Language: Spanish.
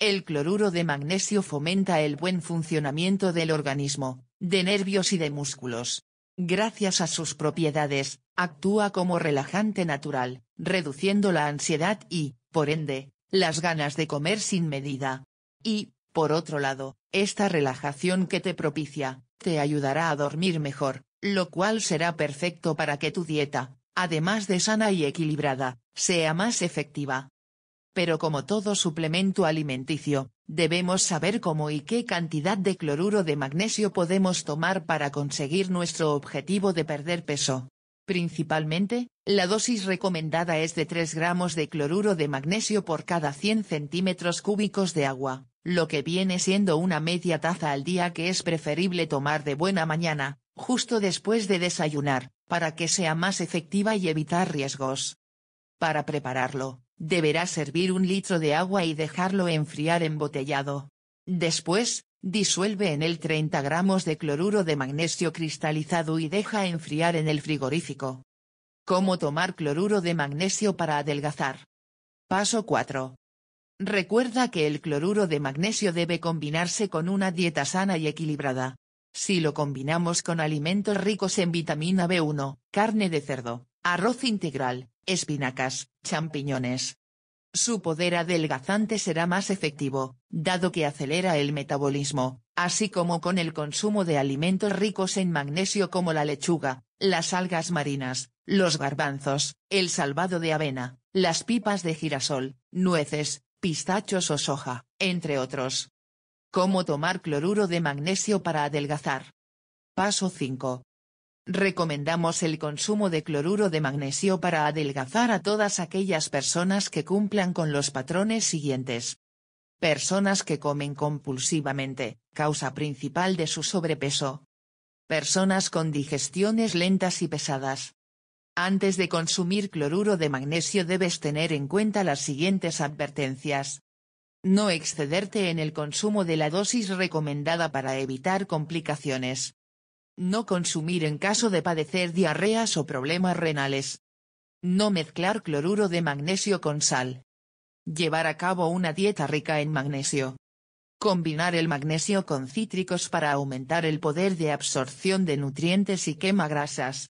El cloruro de magnesio fomenta el buen funcionamiento del organismo, de nervios y de músculos. Gracias a sus propiedades, actúa como relajante natural, reduciendo la ansiedad y, por ende, las ganas de comer sin medida. Y, por otro lado, esta relajación que te propicia, te ayudará a dormir mejor, lo cual será perfecto para que tu dieta, además de sana y equilibrada, sea más efectiva pero como todo suplemento alimenticio, debemos saber cómo y qué cantidad de cloruro de magnesio podemos tomar para conseguir nuestro objetivo de perder peso. Principalmente, la dosis recomendada es de 3 gramos de cloruro de magnesio por cada 100 centímetros cúbicos de agua, lo que viene siendo una media taza al día que es preferible tomar de buena mañana, justo después de desayunar, para que sea más efectiva y evitar riesgos. Para prepararlo, deberá servir un litro de agua y dejarlo enfriar embotellado. Después, disuelve en él 30 gramos de cloruro de magnesio cristalizado y deja enfriar en el frigorífico. ¿Cómo tomar cloruro de magnesio para adelgazar? Paso 4. Recuerda que el cloruro de magnesio debe combinarse con una dieta sana y equilibrada. Si lo combinamos con alimentos ricos en vitamina B1, carne de cerdo, arroz integral, espinacas, champiñones. Su poder adelgazante será más efectivo, dado que acelera el metabolismo, así como con el consumo de alimentos ricos en magnesio como la lechuga, las algas marinas, los garbanzos, el salvado de avena, las pipas de girasol, nueces, pistachos o soja, entre otros. ¿Cómo tomar cloruro de magnesio para adelgazar? Paso 5. Recomendamos el consumo de cloruro de magnesio para adelgazar a todas aquellas personas que cumplan con los patrones siguientes. Personas que comen compulsivamente, causa principal de su sobrepeso. Personas con digestiones lentas y pesadas. Antes de consumir cloruro de magnesio debes tener en cuenta las siguientes advertencias. No excederte en el consumo de la dosis recomendada para evitar complicaciones. No consumir en caso de padecer diarreas o problemas renales. No mezclar cloruro de magnesio con sal. Llevar a cabo una dieta rica en magnesio. Combinar el magnesio con cítricos para aumentar el poder de absorción de nutrientes y quema grasas.